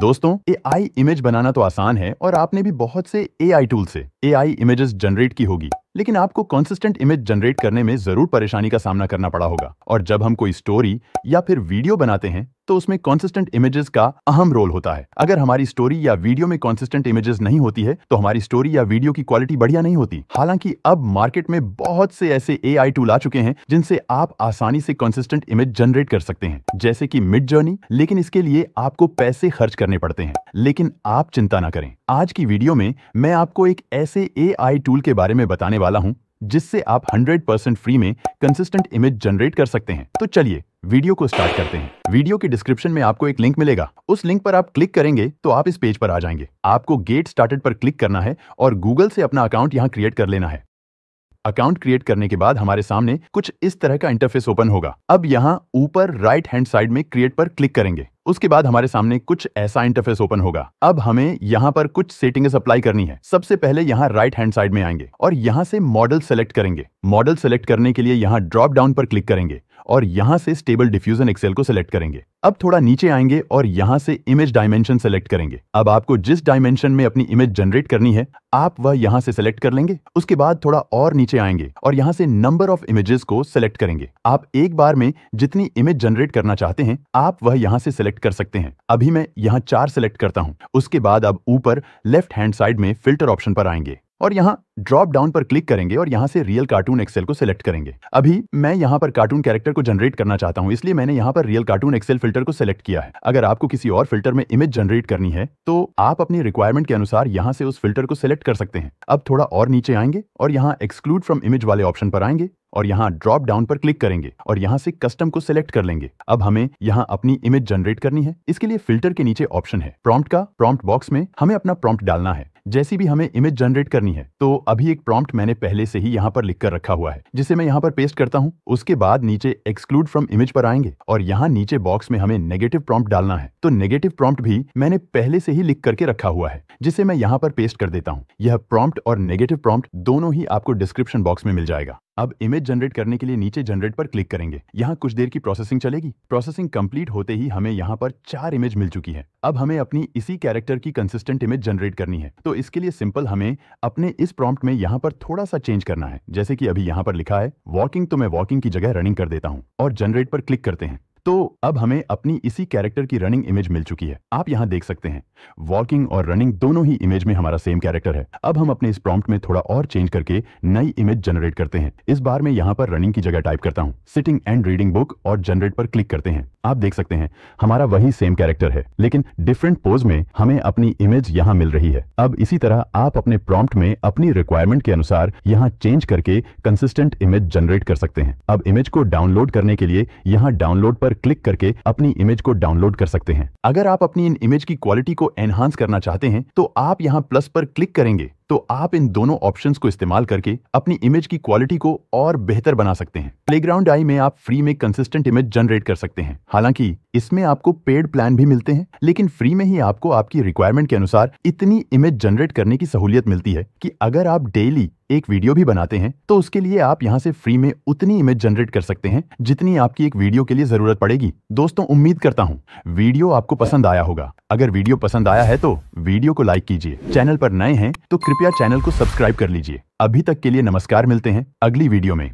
दोस्तों AI image बनाना तो आसान है और आपने भी बहुत से एआई टूल से एआई इमेजेस जनरेट की होगी लेकिन आपको कंसिस्टेंट इमेज जनरेट करने में जरूर परेशानी का सामना करना पड़ा होगा और जब हम कोई स्टोरी या फिर वीडियो बनाते हैं तो उसमें कॉन्सिस्टेंट इमेजेस का अहम रोल होता है अगर हमारी स्टोरी या वीडियो में कॉन्सिस्टेंट इमेजेस नहीं होती है तो हमारी स्टोरी या वीडियो की क्वालिटी बढ़िया नहीं होती हालांकि अब मार्केट में बहुत से ऐसे ए टूल आ चुके हैं जिनसे आप आसानी से कॉन्सिस्टेंट इमेज जनरेट कर सकते हैं जैसे की मिड जर्नी लेकिन इसके लिए आपको पैसे खर्च करने पड़ते हैं लेकिन आप चिंता ना करें आज की वीडियो में मैं आपको एक ऐसे ए टूल के बारे में बताने वाला हूँ जिससे आप 100% फ्री में कंसिस्टेंट इमेज जनरेट कर सकते हैं तो चलिए वीडियो को स्टार्ट करते हैं वीडियो के डिस्क्रिप्शन में आपको एक लिंक मिलेगा उस लिंक पर आप क्लिक करेंगे तो आप इस पेज पर आ जाएंगे आपको गेट स्टार्टेड पर क्लिक करना है और गूगल से अपना अकाउंट यहाँ क्रिएट कर लेना है अकाउंट क्रिएट करने के बाद हमारे सामने कुछ इस तरह का इंटरफेस ओपन होगा अब यहाँ ऊपर राइट हैंड साइड में क्रिएट पर क्लिक करेंगे उसके बाद हमारे सामने कुछ ऐसा इंटरफेस ओपन होगा अब हमें यहाँ पर कुछ सेटिंग्स अप्लाई करनी है सबसे पहले यहाँ राइट हैंड साइड में आएंगे और यहाँ से मॉडल सेलेक्ट करेंगे मॉडल सेलेक्ट करने के लिए यहाँ ड्रॉप डाउन पर क्लिक करेंगे और यहाँ से स्टेबल डिफ्यूजन एक्सेल को सिलेक्ट करेंगे अब थोड़ा नीचे आएंगे और यहाँ से इमेज डायमेंशन सेलेक्ट करेंगे अब आपको जिस डायमेंशन में अपनी इमेज जनरेट करनी है आप वह यहाँ से सिलेक्ट कर लेंगे उसके बाद थोड़ा और नीचे आएंगे और यहाँ से नंबर ऑफ इमेजेस को सिलेक्ट करेंगे आप एक बार में जितनी इमेज जनरेट करना चाहते हैं आप वह यहाँ से सिलेक्ट कर सकते हैं अभी मैं यहाँ चार सिलेक्ट करता हूँ उसके बाद अब ऊपर लेफ्ट हैंड साइड में फिल्टर ऑप्शन पर आएंगे और यहाँ ड्रॉप डाउन पर क्लिक करेंगे और यहाँ से रियल कार्टून एक्सेल को सिलेक्ट करेंगे अभी मैं यहाँ पर कार्टून कैरेक्टर को जनरेट करना चाहता हूँ इसलिए मैंने यहाँ पर रियल कार्टून एक्सेल फिल्टर को सिलेक्ट किया है अगर आपको किसी और फिल्टर में इमेज जनरेट करनी है तो आप अपनी रिक्वायरमेंट के अनुसार यहाँ से उस फिल्टर को सिलेक्ट कर सकते हैं अब थोड़ा और नीचे आएंगे और यहाँ एक्सक्लूड फ्रॉम इमेज वाले ऑप्शन पर आएंगे और यहाँ ड्रॉप डाउन पर क्लिक करेंगे और यहाँ से कस्टम को सिलेक्ट कर लेंगे अब हमें यहाँ अपनी इमेज जनरेट करनी है इसके लिए फिल्टर के नीचे ऑप्शन है प्रॉम्प्ट का प्रॉम्प्ट बॉक्स में हमें अपना प्रॉम्प्ट डालना है जैसी भी हमें इमेज जनरेट करनी है तो अभी एक प्रॉम्प्ट मैंने पहले से ही यहाँ पर लिखकर रखा हुआ है जिसे मैं यहाँ पर पेस्ट करता हूँ उसके बाद नीचे एक्सक्लूड फ्रॉम इमेज पर आएंगे और यहाँ नीचे बॉक्स में हमें नेगेटिव प्रॉम्प्ट डालना है तो नेगेटिव प्रॉम्प्ट भी मैंने पहले से ही लिख करके रखा हुआ है जिसे मैं यहाँ पर पेस्ट कर देता हूँ यह प्रॉम्प्ट और नेगेटिव प्रॉम्प्ट दोनों ही आपको डिस्क्रिप्शन बॉक्स में मिल जाएगा अब इमेज जनरेट करने के लिए नीचे जनरेट पर क्लिक करेंगे यहाँ कुछ देर की प्रोसेसिंग चलेगी प्रोसेसिंग कंप्लीट होते ही हमें यहाँ पर चार इमेज मिल चुकी है अब हमें अपनी इसी कैरेक्टर की कंसिस्टेंट इमेज जनरेट करनी है तो इसके लिए सिंपल हमें अपने इस प्रॉम्प्ट में यहाँ पर थोड़ा सा चेंज करना है जैसे की अभी यहाँ पर लिखा है वॉकिंग तो मैं वॉकिंग की जगह रनिंग कर देता हूँ और जनरेट पर क्लिक करते हैं तो अब हमें अपनी इसी कैरेक्टर की रनिंग इमेज मिल चुकी है आप यहां देख सकते हैं वॉकिंग और रनिंग दोनों ही इमेज में हमारा सेम कैरेक्टर है अब हम अपने इस प्रॉम्प्ट में थोड़ा और चेंज करके नई इमेज जनरेट करते हैं इस बार मैं यहां पर रनिंग की जगह टाइप करता हूं सिटिंग एंड रीडिंग बुक और जनरेट पर क्लिक करते हैं आप देख सकते हैं हमारा वही सेम कैरेक्टर है लेकिन डिफरेंट पोज में हमें अपनी इमेज यहाँ मिल रही है अब इसी तरह आप अपने प्रॉम्प्ट में अपनी रिक्वायरमेंट के अनुसार यहाँ चेंज करके कंसिस्टेंट इमेज जनरेट कर सकते हैं अब इमेज को डाउनलोड करने के लिए यहाँ डाउनलोड पर क्लिक करके अपनी इमेज को डाउनलोड कर सकते हैं अगर आप अपनी इन इमेज की क्वालिटी को एनहांस करना चाहते हैं तो आप यहाँ प्लस पर क्लिक करेंगे तो आप इन दोनों ऑप्शंस को इस्तेमाल करके अपनी इमेज की क्वालिटी को और बेहतर बना सकते हैं प्लेग्राउंड आई में आप फ्री में कंसिस्टेंट इमेज जनरेट कर सकते हैं हालांकि इसमें आपको पेड प्लान भी मिलते हैं लेकिन फ्री में ही आपको आपकी रिक्वायरमेंट के अनुसार इतनी इमेज जनरेट करने की सहूलियत मिलती है कि अगर आप डेली एक वीडियो भी बनाते हैं तो उसके लिए आप यहाँ से फ्री में उतनी इमेज जनरेट कर सकते हैं जितनी आपकी एक वीडियो के लिए जरूरत पड़ेगी दोस्तों उम्मीद करता हूँ वीडियो आपको पसंद आया होगा अगर वीडियो पसंद आया है तो वीडियो को लाइक कीजिए चैनल पर नए हैं तो कृपया चैनल को सब्सक्राइब कर लीजिए अभी तक के लिए नमस्कार मिलते हैं अगली वीडियो में